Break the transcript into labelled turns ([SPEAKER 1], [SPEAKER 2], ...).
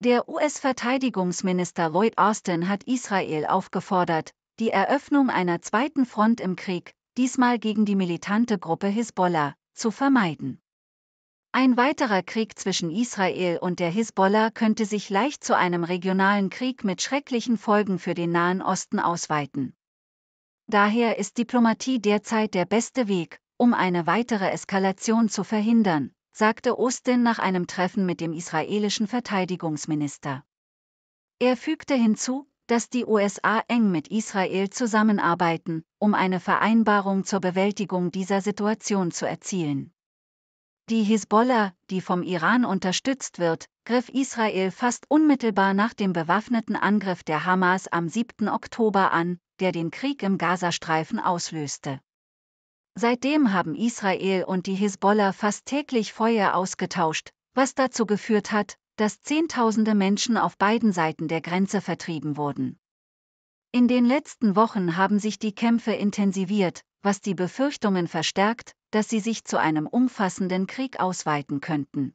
[SPEAKER 1] Der US-Verteidigungsminister Lloyd Austin hat Israel aufgefordert, die Eröffnung einer zweiten Front im Krieg, diesmal gegen die militante Gruppe Hisbollah, zu vermeiden. Ein weiterer Krieg zwischen Israel und der Hisbollah könnte sich leicht zu einem regionalen Krieg mit schrecklichen Folgen für den Nahen Osten ausweiten. Daher ist Diplomatie derzeit der beste Weg, um eine weitere Eskalation zu verhindern, sagte Austin nach einem Treffen mit dem israelischen Verteidigungsminister. Er fügte hinzu, dass die USA eng mit Israel zusammenarbeiten, um eine Vereinbarung zur Bewältigung dieser Situation zu erzielen. Die Hisbollah, die vom Iran unterstützt wird, griff Israel fast unmittelbar nach dem bewaffneten Angriff der Hamas am 7. Oktober an, der den Krieg im Gazastreifen auslöste. Seitdem haben Israel und die Hisbollah fast täglich Feuer ausgetauscht, was dazu geführt hat, dass Zehntausende Menschen auf beiden Seiten der Grenze vertrieben wurden. In den letzten Wochen haben sich die Kämpfe intensiviert, was die Befürchtungen verstärkt, dass sie sich zu einem umfassenden Krieg ausweiten könnten.